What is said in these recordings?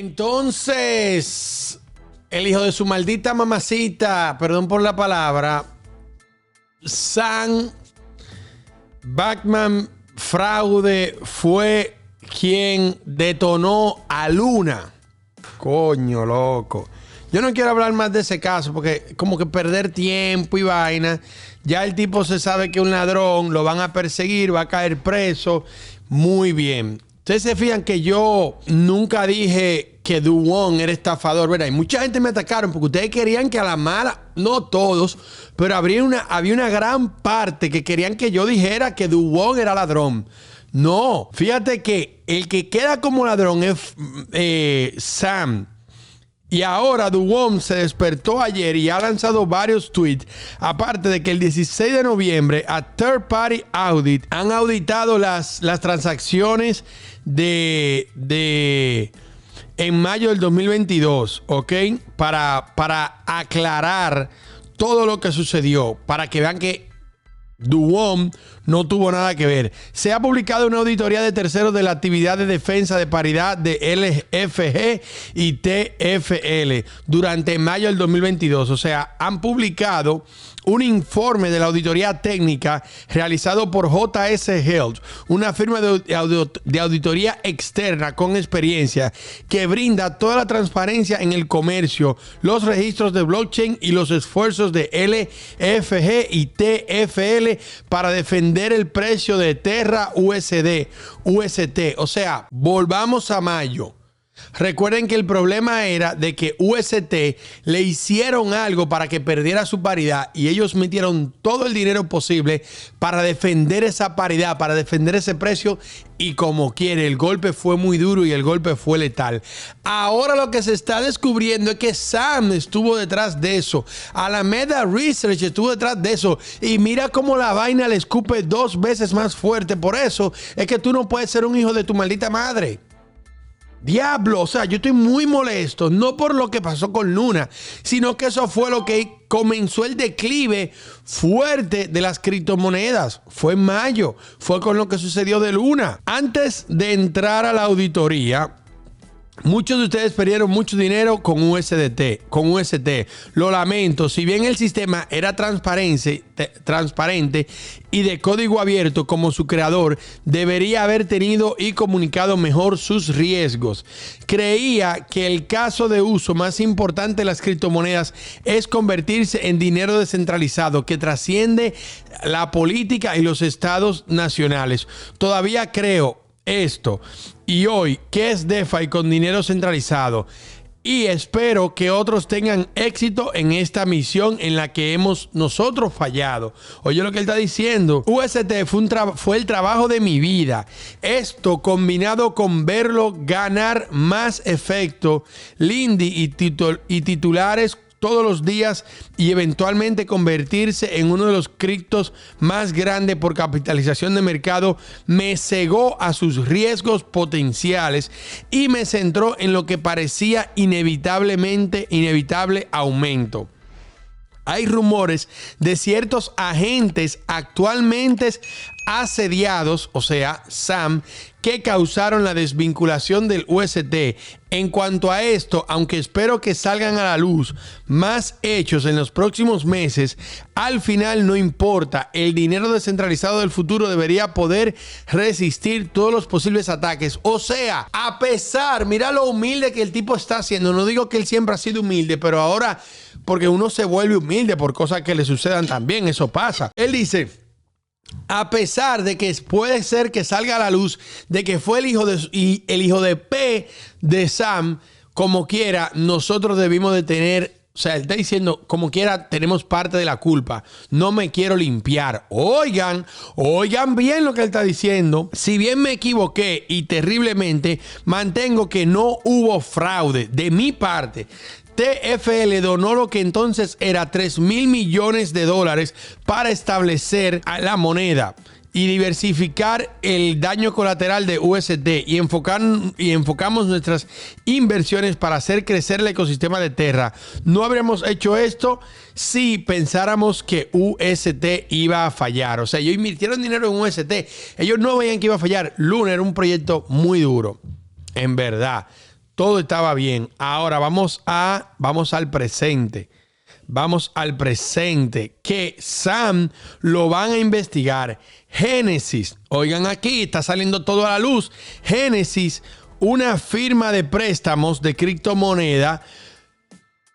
Entonces, el hijo de su maldita mamacita, perdón por la palabra, San Batman Fraude fue quien detonó a Luna. Coño, loco. Yo no quiero hablar más de ese caso porque como que perder tiempo y vaina. Ya el tipo se sabe que es un ladrón, lo van a perseguir, va a caer preso. Muy bien. Ustedes se fijan que yo nunca dije que Duwon era estafador, Y mucha gente me atacaron porque ustedes querían que a la mala, no todos, pero había una, había una gran parte que querían que yo dijera que Duwon era ladrón. No, fíjate que el que queda como ladrón es eh, Sam. Y ahora Duwom se despertó ayer y ha lanzado varios tweets. Aparte de que el 16 de noviembre a Third Party Audit han auditado las, las transacciones de, de en mayo del 2022, ¿ok? Para, para aclarar todo lo que sucedió, para que vean que Duom no tuvo nada que ver. Se ha publicado una auditoría de terceros de la actividad de defensa de paridad de LFG y TFL durante mayo del 2022. O sea, han publicado un informe de la auditoría técnica realizado por JS Health, una firma de, auditoría externa con experiencia que brinda toda la transparencia en el comercio, los registros de blockchain y los esfuerzos de LFG y TFL para defender el precio de Terra USD, UST. O sea, volvamos a mayo. Recuerden que el problema era de que UST le hicieron algo para que perdiera su paridad y ellos metieron todo el dinero posible para defender esa paridad, para defender ese precio y como quiere, el golpe fue muy duro y el golpe fue letal. Ahora lo que se está descubriendo es que Sam estuvo detrás de eso, Alameda Research estuvo detrás de eso y mira cómo la vaina le escupe dos veces más fuerte. Por eso es que tú no puedes ser un hijo de tu maldita madre. Diablo, o sea, yo estoy muy molesto, no por lo que pasó con Luna, sino que eso fue lo que comenzó el declive fuerte de las criptomonedas. Fue en mayo, fue con lo que sucedió de Luna. Antes de entrar a la auditoría, Muchos de ustedes perdieron mucho dinero con USDT, con UST. Lo lamento, si bien el sistema era transparente, transparente y de código abierto como su creador, debería haber tenido y comunicado mejor sus riesgos. Creía que el caso de uso más importante de las criptomonedas es convertirse en dinero descentralizado que trasciende la política y los estados nacionales. Todavía creo esto. Y hoy, ¿qué es DeFi con dinero centralizado? Y espero que otros tengan éxito en esta misión en la que hemos nosotros fallado. Oye lo que él está diciendo. UST fue, un fue el trabajo de mi vida. Esto combinado con verlo ganar más efecto, Lindy y titulares todos los días y eventualmente convertirse en uno de los criptos más grandes por capitalización de mercado, me cegó a sus riesgos potenciales y me centró en lo que parecía inevitablemente inevitable aumento. Hay rumores de ciertos agentes actualmente asediados, o sea, SAM, que causaron la desvinculación del UST. En cuanto a esto, aunque espero que salgan a la luz más hechos en los próximos meses, al final no importa, el dinero descentralizado del futuro debería poder resistir todos los posibles ataques. O sea, a pesar, mira lo humilde que el tipo está haciendo, no digo que él siempre ha sido humilde, pero ahora, porque uno se vuelve humilde por cosas que le sucedan también, eso pasa. Él dice a pesar de que puede ser que salga a la luz de que fue el hijo de, y el hijo de P de Sam, como quiera, nosotros debimos de tener o sea, él está diciendo, como quiera, tenemos parte de la culpa. No me quiero limpiar. Oigan, oigan bien lo que él está diciendo. Si bien me equivoqué y terriblemente, mantengo que no hubo fraude de mi parte. TFL donó lo que entonces era 3 mil millones de dólares para establecer la moneda y diversificar el daño colateral de UST y, enfocar, y enfocamos nuestras inversiones para hacer crecer el ecosistema de Terra. No habríamos hecho esto si pensáramos que UST iba a fallar. O sea, ellos invirtieron dinero en UST. Ellos no veían que iba a fallar. Luna era un proyecto muy duro. En verdad, todo estaba bien. Ahora vamos, a, vamos al presente vamos al presente, que Sam lo van a investigar. Génesis, oigan aquí, está saliendo todo a la luz. Génesis, una firma de préstamos de criptomoneda,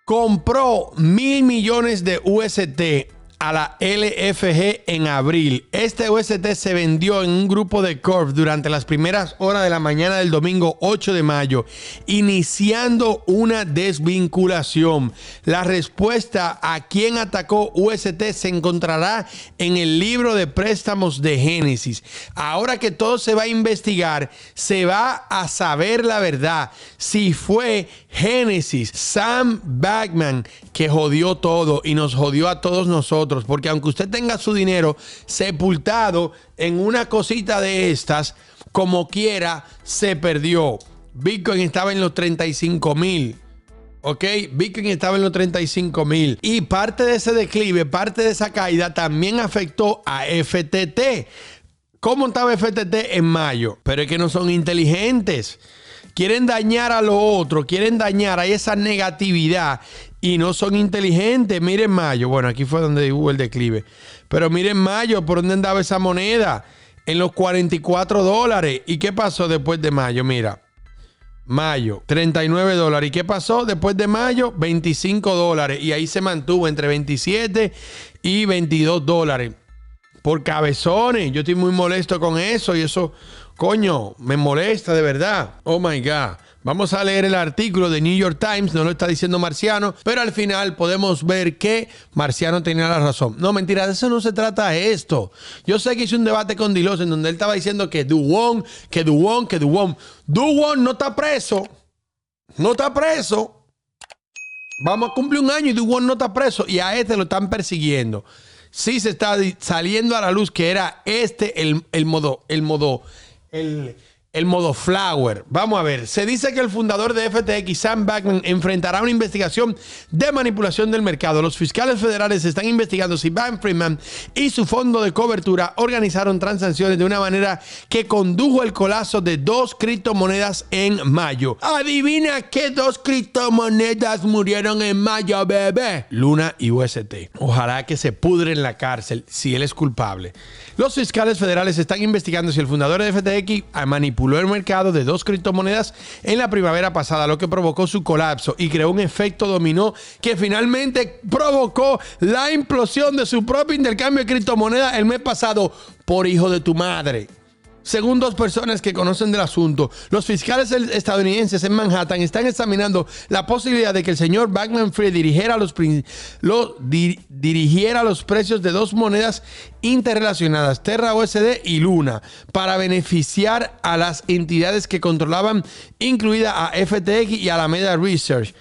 compró mil millones de UST a la LFG en abril. Este UST se vendió en un grupo de Corp durante las primeras horas de la mañana del domingo 8 de mayo, iniciando una desvinculación. La respuesta a quién atacó UST se encontrará en el libro de préstamos de Génesis. Ahora que todo se va a investigar, se va a saber la verdad. Si fue Génesis, Sam Bagman, que jodió todo y nos jodió a todos nosotros porque aunque usted tenga su dinero sepultado en una cosita de estas, como quiera, se perdió. Bitcoin estaba en los 35 mil. ¿ok? Bitcoin estaba en los 35 mil. Y parte de ese declive, parte de esa caída también afectó a FTT. ¿Cómo estaba FTT en mayo? Pero es que no son inteligentes quieren dañar a lo otro, quieren dañar, a esa negatividad y no son inteligentes. Miren Mayo, bueno, aquí fue donde hubo el declive, pero miren Mayo, ¿por dónde andaba esa moneda? En los 44 dólares. ¿Y qué pasó después de Mayo? Mira. Mayo, 39 dólares. ¿Y qué pasó? Después de mayo, 25 dólares. Y ahí se mantuvo entre 27 y 22 dólares por cabezones. Yo estoy muy molesto con eso y eso, coño, me molesta de verdad. Oh my God. Vamos a leer el artículo de New York Times, no lo está diciendo Marciano, pero al final podemos ver que Marciano tenía la razón. No, mentira, de eso no se trata esto. Yo sé que hice un debate con Dilos en donde él estaba diciendo que Duwon, que Duwon, que Duwon. Duwon no está preso. No está preso. Vamos a cumplir un año y Duwon no está preso. Y a este lo están persiguiendo sí se está saliendo a la luz que era este el, el modo, el modo, el el modo Flower. Vamos a ver. Se dice que el fundador de FTX, Sam Backman, enfrentará una investigación de manipulación del mercado. Los fiscales federales están investigando si Van Freeman y su fondo de cobertura organizaron transacciones de una manera que condujo al colapso de dos criptomonedas en mayo. Adivina qué dos criptomonedas murieron en mayo, bebé. Luna y UST. Ojalá que se pudre en la cárcel si él es culpable. Los fiscales federales están investigando si el fundador de FTX ha manipulado el mercado de dos criptomonedas en la primavera pasada, lo que provocó su colapso y creó un efecto dominó que finalmente provocó la implosión de su propio intercambio de criptomonedas el mes pasado por hijo de tu madre. Según dos personas que conocen del asunto, los fiscales estadounidenses en Manhattan están examinando la posibilidad de que el señor Backman Free dirigiera los, dirigiera los precios de dos monedas interrelacionadas, Terra USD y Luna, para beneficiar a las entidades que controlaban, incluida a FTX y a Alameda Research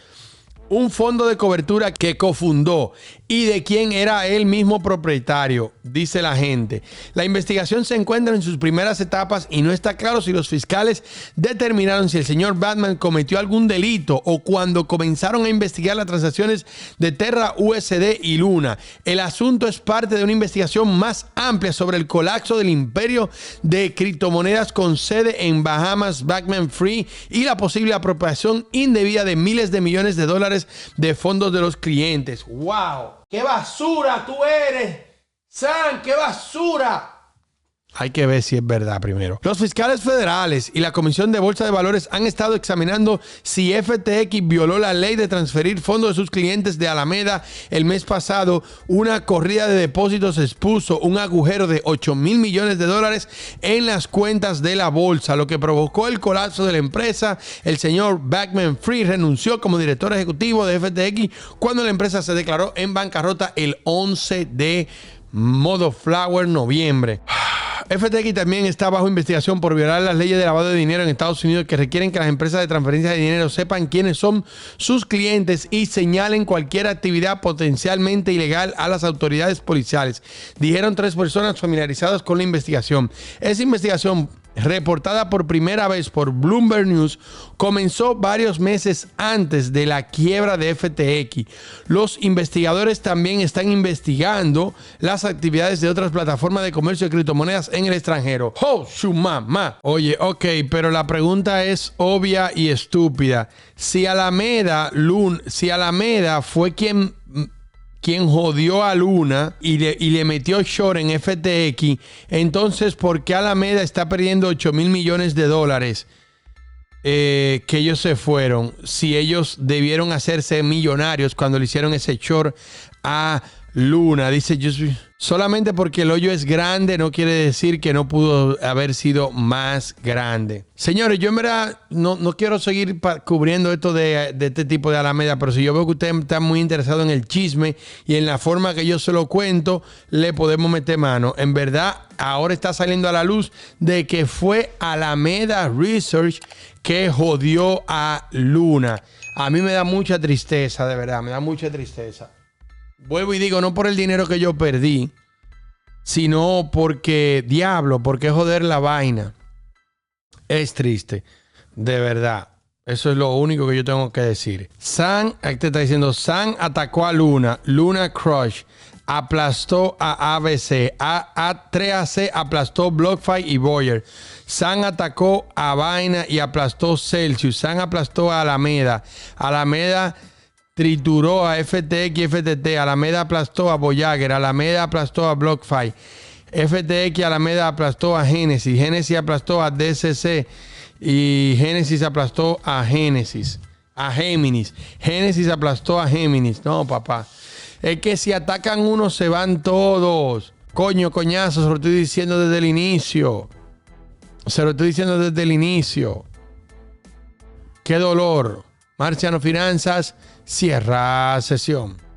un fondo de cobertura que cofundó y de quién era el mismo propietario, dice la gente. La investigación se encuentra en sus primeras etapas y no está claro si los fiscales determinaron si el señor Batman cometió algún delito o cuando comenzaron a investigar las transacciones de Terra USD y Luna. El asunto es parte de una investigación más amplia sobre el colapso del imperio de criptomonedas con sede en Bahamas, Batman Free y la posible apropiación indebida de miles de millones de dólares de fondos de los clientes. ¡Wow! qué basura tú eres. San, qué basura. Hay que ver si es verdad primero. Los fiscales federales y la Comisión de Bolsa de Valores han estado examinando si FTX violó la ley de transferir fondos de sus clientes de Alameda el mes pasado. Una corrida de depósitos expuso un agujero de 8 mil millones de dólares en las cuentas de la bolsa, lo que provocó el colapso de la empresa. El señor Backman Free renunció como director ejecutivo de FTX cuando la empresa se declaró en bancarrota el 11 de modo Flower noviembre. FTX también está bajo investigación por violar las leyes de lavado de dinero en Estados Unidos que requieren que las empresas de transferencia de dinero sepan quiénes son sus clientes y señalen cualquier actividad potencialmente ilegal a las autoridades policiales. Dijeron tres personas familiarizadas con la investigación. Esa investigación reportada por primera vez por Bloomberg News, comenzó varios meses antes de la quiebra de FTX. Los investigadores también están investigando las actividades de otras plataformas de comercio de criptomonedas en el extranjero. ¡Oh, su mamá! Oye, ok, pero la pregunta es obvia y estúpida. Si Alameda, Lun, si Alameda fue quien quien jodió a Luna y le, metió short en FTX, entonces, ¿por qué Alameda está perdiendo 8 mil millones de dólares? Eh, que ellos se fueron, si ellos debieron hacerse millonarios cuando le hicieron ese short a Luna, dice Jesús. Solamente porque el hoyo es grande no quiere decir que no pudo haber sido más grande. Señores, yo en verdad no, quiero seguir cubriendo esto de, de, este tipo de alameda, pero si yo veo que ustedes están muy interesados en el chisme y en la forma que yo se lo cuento, le podemos meter mano. En verdad, ahora está saliendo a la luz de que fue Alameda Research que jodió a Luna. A mí me da mucha tristeza, de verdad, me da mucha tristeza vuelvo y digo, no por el dinero que yo perdí, sino porque, diablo, porque joder la vaina. Es triste, de verdad. Eso es lo único que yo tengo que decir. San, ahí te está diciendo, San atacó a Luna, Luna Crush, aplastó a ABC, a, 3 ac aplastó Blockfight y Boyer. San atacó a Vaina y aplastó Celsius. San aplastó a Alameda. Alameda trituró a FTX y FTT, Alameda aplastó a Voyager, Alameda aplastó a BlockFi, FTX Alameda aplastó a Genesis, Genesis aplastó a DCC y Genesis aplastó a Genesis, a Géminis, Genesis aplastó a Géminis, no papá, es que si atacan uno se van todos, coño, coñazo, se lo estoy diciendo desde el inicio, se lo estoy diciendo desde el inicio, qué dolor. Marciano Finanzas cierra sesión.